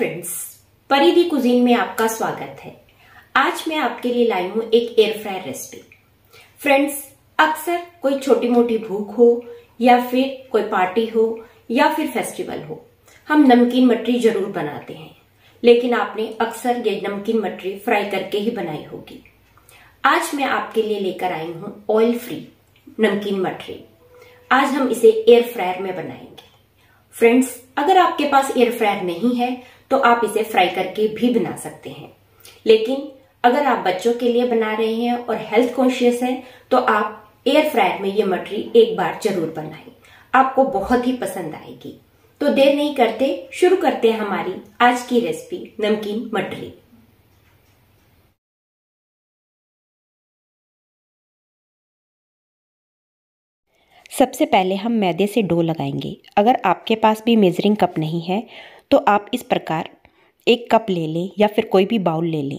friends परिधि cuisine में आपका स्वागत है आज मैं आपके लिए लाई हूं एक एयर फ्रायर रेसिपी फ्रेंड्स अक्सर कोई छोटी मोटी भूख हो या फिर कोई पार्टी हो या फिर फेस्टिवल हो हम नमकीन मटरी जरूर बनाते हैं लेकिन आपने अक्सर ये नमकीन मटरी फ्राई करके ही बनाई होगी आज मैं आपके लिए लेकर आई हूं ऑयल फ्री नमकीन मटरी आज हम इसे एयर फ्रायर में बनाएंगे फ्रेंड्स अगर आपके पास एयर फ्रायर नहीं है तो आप इसे फ्राई करके भी बना सकते हैं लेकिन अगर आप बच्चों के लिए बना रहे हैं और हेल्थ कॉन्शियस हैं तो आप एयर फ्रायर में ये मटरी एक बार जरूर बनाएं आपको बहुत ही पसंद आएगी तो देर नहीं करते शुरू करते हैं हमारी आज की रेसिपी नमकीन मटरी सबसे पहले हम मैदे से डो लगाएंगे अगर आपके पास भी मेज़रिंग कप नहीं है तो आप इस प्रकार एक कप ले लें या फिर कोई भी बाउल ले लें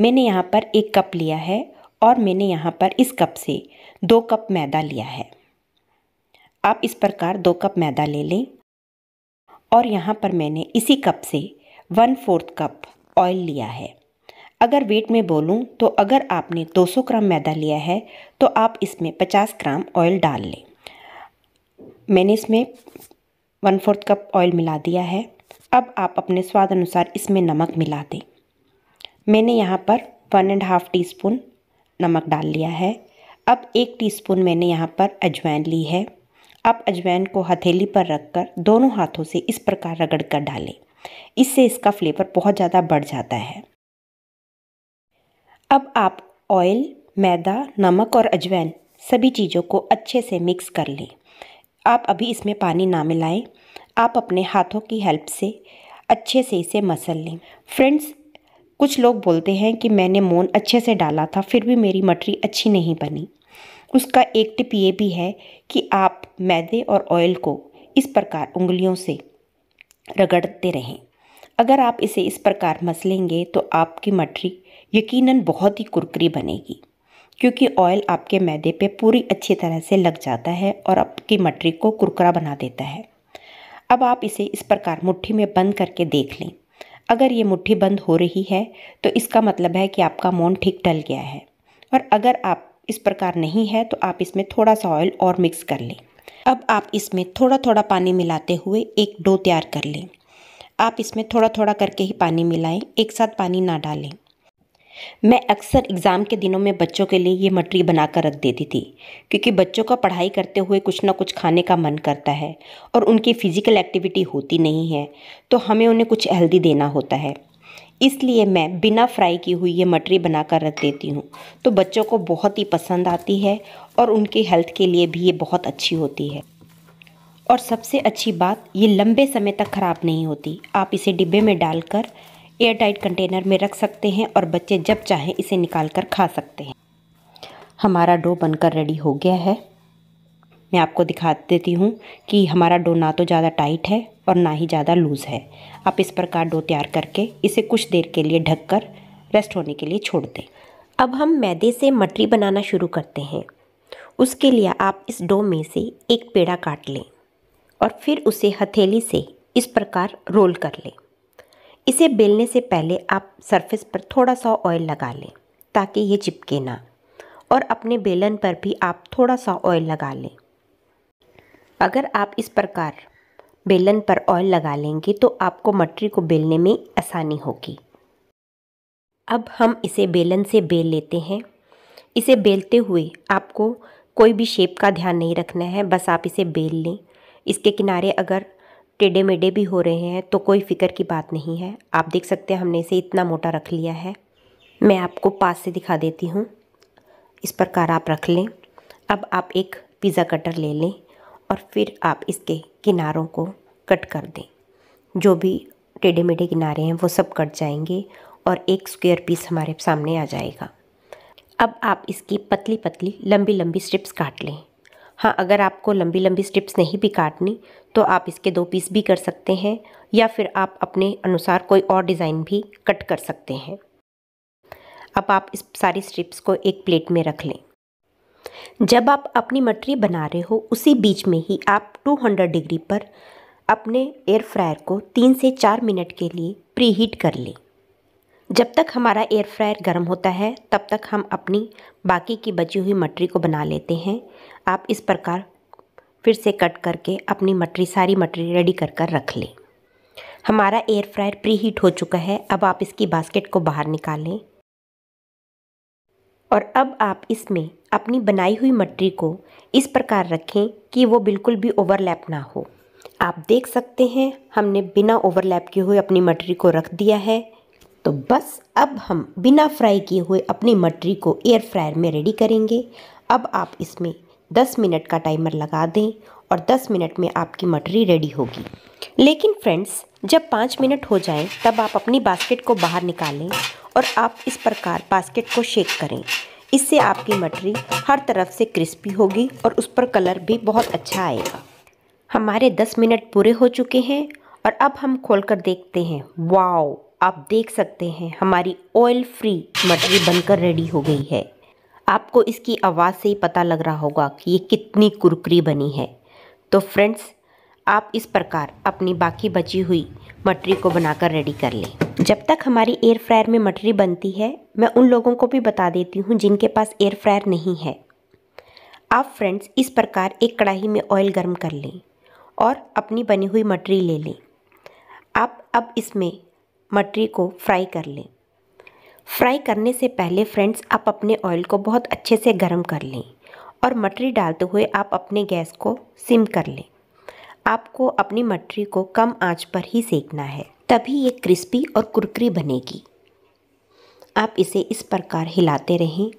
मैंने यहाँ पर एक कप लिया है और मैंने यहाँ पर इस कप से दो कप मैदा लिया है आप इस प्रकार दो कप मैदा ले लें और यहाँ पर मैंने इसी कप से वन फोर्थ कप ऑयल लिया है अगर वेट में बोलूँ तो अगर आपने 200 ग्राम मैदा लिया है तो आप इसमें 50 ग्राम ऑयल डाल लें मैंने इसमें वन फोर्थ कप ऑयल मिला दिया है अब आप अपने स्वाद अनुसार इसमें नमक मिला दें मैंने यहाँ पर one and half teaspoon नमक डाल लिया है अब एक टीस्पून मैंने यहाँ पर अजवाइन ली है आप अजवाइन को हथेली पर रखकर दोनों हाथों से इस प्रकार रगड़ कर डालें इससे इसका फ्लेवर बहुत ज़्यादा बढ़ जाता है अब आप ऑयल मैदा नमक और अजवाइन सभी चीज़ों को अच्छे से मिक्स कर लें आप अभी इसमें पानी ना मिलाएं आप अपने हाथों की हेल्प से अच्छे से इसे मसल लें फ्रेंड्स कुछ लोग बोलते हैं कि मैंने मोन अच्छे से डाला था फिर भी मेरी मटरी अच्छी नहीं बनी उसका एक टिप ये भी है कि आप मैदे और ऑयल को इस प्रकार उंगलियों से रगड़ते रहें अगर आप इसे इस प्रकार मसलेंगे तो आपकी मटरी यकीनन बहुत ही कुरकरी बनेगी क्योंकि ऑयल आपके मैदे पे पूरी अच्छी तरह से लग जाता है और आपकी मटरी को कुरकुरा बना देता है अब आप इसे इस प्रकार मुट्ठी में बंद करके देख लें अगर ये मुट्ठी बंद हो रही है तो इसका मतलब है कि आपका मोन ठीक टल गया है और अगर आप इस प्रकार नहीं है तो आप इसमें थोड़ा सा ऑयल और मिक्स कर लें अब आप इसमें थोड़ा थोड़ा पानी मिलाते हुए एक डो तैयार कर लें आप इसमें थोड़ा थोड़ा करके ही पानी मिलाएं एक साथ पानी ना डालें मैं अक्सर एग्ज़ाम के दिनों में बच्चों के लिए ये मटरी बनाकर रख देती थी क्योंकि बच्चों का पढ़ाई करते हुए कुछ ना कुछ खाने का मन करता है और उनकी फ़िज़िकल एक्टिविटी होती नहीं है तो हमें उन्हें कुछ हेल्दी देना होता है इसलिए मैं बिना फ्राई की हुई ये मटरी बनाकर रख देती हूँ तो बच्चों को बहुत ही पसंद आती है और उनकी हेल्थ के लिए भी ये बहुत अच्छी होती है और सबसे अच्छी बात ये लंबे समय तक ख़राब नहीं होती आप इसे डिब्बे में डालकर एयर टाइट कंटेनर में रख सकते हैं और बच्चे जब चाहें इसे निकाल कर खा सकते हैं हमारा डो बनकर रेडी हो गया है मैं आपको दिखा देती हूँ कि हमारा डो ना तो ज़्यादा टाइट है और ना ही ज़्यादा लूज़ है आप इस प्रकार डो तैयार करके इसे कुछ देर के लिए ढककर रेस्ट होने के लिए छोड़ दें अब हम मैदे से मटरी बनाना शुरू करते हैं उसके लिए आप इस डो में से एक पेड़ा काट लें और फिर उसे हथेली से इस प्रकार रोल कर लें इसे बेलने से पहले आप सरफेस पर थोड़ा सा ऑयल लगा लें ताकि ये चिपके ना और अपने बेलन पर भी आप थोड़ा सा ऑयल लगा लें अगर आप इस प्रकार बेलन पर ऑयल लगा लेंगे तो आपको मटरी को बेलने में आसानी होगी अब हम इसे बेलन से बेल लेते हैं इसे बेलते हुए आपको कोई भी शेप का ध्यान नहीं रखना है बस आप इसे बेल लें इसके किनारे अगर टेढ़े मेढ़े भी हो रहे हैं तो कोई फ़िक्र की बात नहीं है आप देख सकते हैं हमने इसे इतना मोटा रख लिया है मैं आपको पास से दिखा देती हूँ इस प्रकार आप रख लें अब आप एक पिज़्ज़ा कटर ले लें और फिर आप इसके किनारों को कट कर दें जो भी टेढ़े मेढ़े किनारे हैं वो सब कट जाएंगे और एक स्क्वायर पीस हमारे सामने आ जाएगा अब आप इसकी पतली पतली लंबी लंबी स्ट्रिप्स काट लें हाँ अगर आपको लंबी लंबी स्ट्रिप्स नहीं भी काटनी तो आप इसके दो पीस भी कर सकते हैं या फिर आप अपने अनुसार कोई और डिज़ाइन भी कट कर सकते हैं अब आप इस सारी स्ट्रिप्स को एक प्लेट में रख लें जब आप अपनी मटरी बना रहे हो उसी बीच में ही आप 200 डिग्री पर अपने एयर फ्रायर को तीन से चार मिनट के लिए प्री हीट कर लें जब तक हमारा एयर फ्रायर गर्म होता है तब तक हम अपनी बाकी की बची हुई मटरी को बना लेते हैं आप इस प्रकार फिर से कट करके अपनी मटरी सारी मटरी रेडी कर कर रख लें हमारा एयर फ्रायर प्री हीट हो चुका है अब आप इसकी बास्केट को बाहर निकालें और अब आप इसमें अपनी बनाई हुई मटरी को इस प्रकार रखें कि वो बिल्कुल भी ओवरलैप ना हो आप देख सकते हैं हमने बिना ओवरलैप किए हुए अपनी मटरी को रख दिया है तो बस अब हम बिना फ्राई किए हुए अपनी मटरी को एयर फ्रायर में रेडी करेंगे अब आप इसमें 10 मिनट का टाइमर लगा दें और 10 मिनट में आपकी मटरी रेडी होगी लेकिन फ्रेंड्स जब पाँच मिनट हो जाएं तब आप अपनी बास्केट को बाहर निकालें और आप इस प्रकार बास्केट को शेक करें इससे आपकी मटरी हर तरफ से क्रिस्पी होगी और उस पर कलर भी बहुत अच्छा आएगा हमारे 10 मिनट पूरे हो चुके हैं और अब हम खोलकर देखते हैं वाओ आप देख सकते हैं हमारी ऑयल फ्री मटरी बनकर रेडी हो गई है आपको इसकी आवाज़ से ही पता लग रहा होगा कि ये कितनी कुरकुरी बनी है तो फ्रेंड्स आप इस प्रकार अपनी बाकी बची हुई मटरी को बनाकर रेडी कर लें जब तक हमारी एयर फ्रायर में मटरी बनती है मैं उन लोगों को भी बता देती हूँ जिनके पास एयर फ्रायर नहीं है आप फ्रेंड्स इस प्रकार एक कढ़ाई में ऑयल गर्म कर लें और अपनी बनी हुई मटरी ले लें आप अब इसमें मटरी को फ्राई कर लें फ्राई करने से पहले फ्रेंड्स आप अपने ऑयल को बहुत अच्छे से गर्म कर लें और मटरी डालते हुए आप अपने गैस को सिम कर लें आपको अपनी मटरी को कम आंच पर ही सेकना है तभी ये क्रिस्पी और कुरकरी बनेगी आप इसे इस प्रकार हिलाते रहें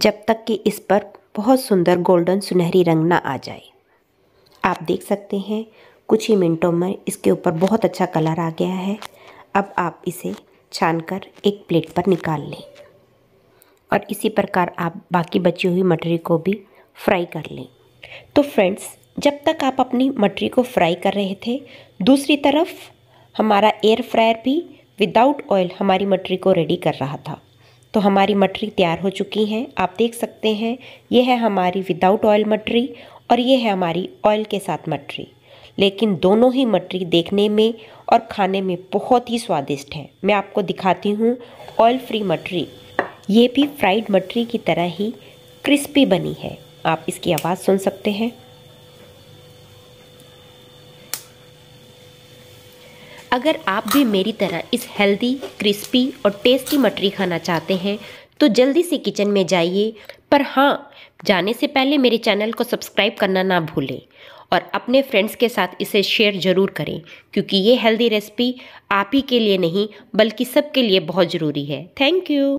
जब तक कि इस पर बहुत सुंदर गोल्डन सुनहरी रंग ना आ जाए आप देख सकते हैं कुछ ही मिनटों में इसके ऊपर बहुत अच्छा कलर आ गया है अब आप इसे छानकर एक प्लेट पर निकाल लें और इसी प्रकार आप बाकी बची हुई मटरी को भी फ्राई कर लें तो फ्रेंड्स जब तक आप अपनी मटरी को फ्राई कर रहे थे दूसरी तरफ हमारा एयर फ्रायर भी विदाउट ऑयल हमारी मटरी को रेडी कर रहा था तो हमारी मटरी तैयार हो चुकी हैं आप देख सकते हैं ये है हमारी विदाउट ऑयल मटरी और ये है हमारी ऑयल के साथ मटरी लेकिन दोनों ही मटरी देखने में और खाने में बहुत ही स्वादिष्ट हैं मैं आपको दिखाती हूँ ऑयल फ्री मटरी ये भी फ्राइड मटरी की तरह ही क्रिस्पी बनी है आप इसकी आवाज़ सुन सकते हैं अगर आप भी मेरी तरह इस हेल्दी क्रिस्पी और टेस्टी मटरी खाना चाहते हैं तो जल्दी से किचन में जाइए पर हाँ जाने से पहले मेरे चैनल को सब्सक्राइब करना ना भूलें और अपने फ्रेंड्स के साथ इसे शेयर ज़रूर करें क्योंकि ये हेल्दी रेसिपी आप ही के लिए नहीं बल्कि सबके लिए बहुत ज़रूरी है थैंक यू